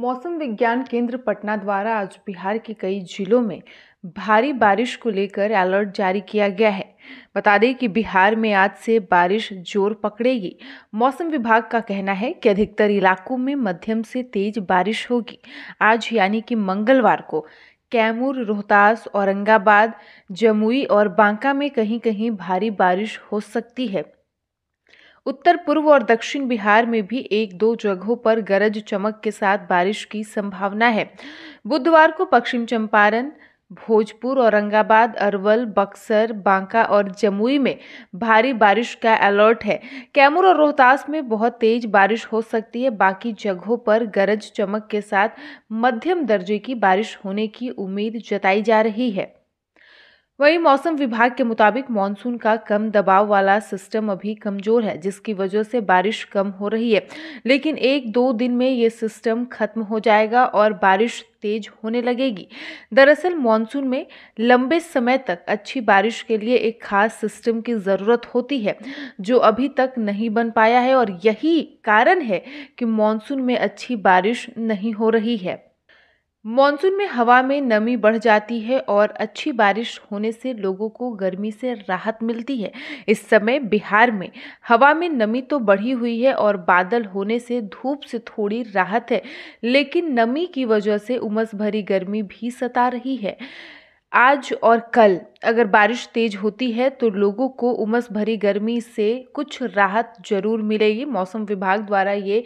मौसम विज्ञान केंद्र पटना द्वारा आज बिहार के कई जिलों में भारी बारिश को लेकर अलर्ट जारी किया गया है बता दें कि बिहार में आज से बारिश जोर पकड़ेगी मौसम विभाग का कहना है कि अधिकतर इलाकों में मध्यम से तेज बारिश होगी आज यानी कि मंगलवार को कैमूर रोहतास औरंगाबाद जमुई और बांका में कहीं कहीं भारी बारिश हो सकती है उत्तर पूर्व और दक्षिण बिहार में भी एक दो जगहों पर गरज चमक के साथ बारिश की संभावना है बुधवार को पश्चिम चंपारण भोजपुर औरंगाबाद अरवल बक्सर बांका और जमुई में भारी बारिश का अलर्ट है कैमूर और रोहतास में बहुत तेज बारिश हो सकती है बाकी जगहों पर गरज चमक के साथ मध्यम दर्जे की बारिश होने की उम्मीद जताई जा रही है वहीं मौसम विभाग के मुताबिक मानसून का कम दबाव वाला सिस्टम अभी कमजोर है जिसकी वजह से बारिश कम हो रही है लेकिन एक दो दिन में ये सिस्टम खत्म हो जाएगा और बारिश तेज होने लगेगी दरअसल मानसून में लंबे समय तक अच्छी बारिश के लिए एक खास सिस्टम की ज़रूरत होती है जो अभी तक नहीं बन पाया है और यही कारण है कि मानसून में अच्छी बारिश नहीं हो रही है मानसून में हवा में नमी बढ़ जाती है और अच्छी बारिश होने से लोगों को गर्मी से राहत मिलती है इस समय बिहार में हवा में नमी तो बढ़ी हुई है और बादल होने से धूप से थोड़ी राहत है लेकिन नमी की वजह से उमस भरी गर्मी भी सता रही है आज और कल अगर बारिश तेज होती है तो लोगों को उमस भरी गर्मी से कुछ राहत जरूर मिलेगी मौसम विभाग द्वारा ये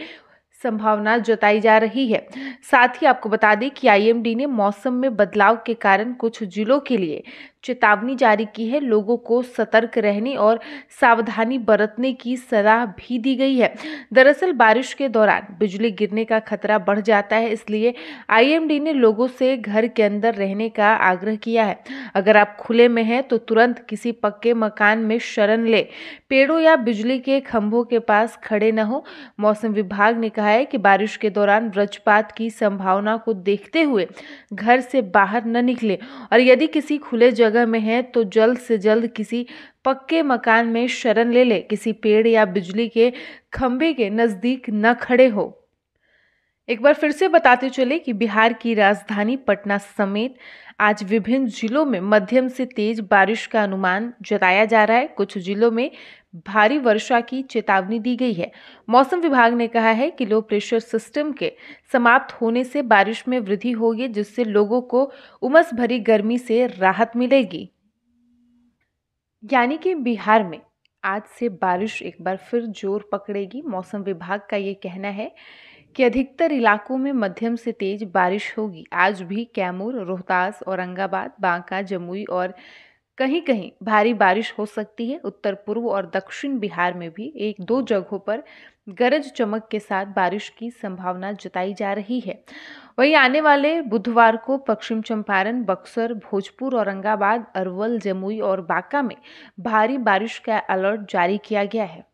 संभावना जताई जा रही है साथ ही आपको बता दें कि आईएमडी ने मौसम में बदलाव के कारण कुछ जिलों के लिए चेतावनी जारी की है लोगों को सतर्क रहने और सावधानी बरतने की सलाह भी दी गई है दरअसल बारिश के दौरान बिजली गिरने का खतरा बढ़ जाता है इसलिए आईएमडी ने लोगों से घर के अंदर रहने का आग्रह किया है अगर आप खुले में हैं तो तुरंत किसी पक्के मकान में शरण ले पेड़ों या बिजली के खंभों के पास खड़े न हो मौसम विभाग ने कहा है कि बारिश के दौरान वज्रपात की संभावना को देखते हुए घर से बाहर न निकले और यदि किसी खुले जगह में है तो जल्द से जल्द किसी पक्के मकान में शरण ले ले किसी पेड़ या बिजली के खंभे के नज़दीक न खड़े हो एक बार फिर से बताते चले कि बिहार की राजधानी पटना समेत आज विभिन्न जिलों में मध्यम से तेज बारिश का अनुमान जताया जा रहा है कुछ जिलों में भारी वर्षा की चेतावनी दी गई है मौसम विभाग ने कहा है कि लो प्रेशर सिस्टम के समाप्त होने से बारिश में वृद्धि होगी जिससे लोगों को उमस भरी गर्मी से राहत मिलेगी यानी कि बिहार में आज से बारिश एक बार फिर जोर पकड़ेगी मौसम विभाग का ये कहना है के अधिकतर इलाकों में मध्यम से तेज बारिश होगी आज भी कैमूर रोहतास औरंगाबाद बांका जमुई और कहीं कहीं भारी बारिश हो सकती है उत्तर पूर्व और दक्षिण बिहार में भी एक दो जगहों पर गरज चमक के साथ बारिश की संभावना जताई जा रही है वहीं आने वाले बुधवार को पश्चिम चंपारण बक्सर भोजपुर औरंगाबाद अरवल जमुई और बांका में भारी बारिश का अलर्ट जारी किया गया है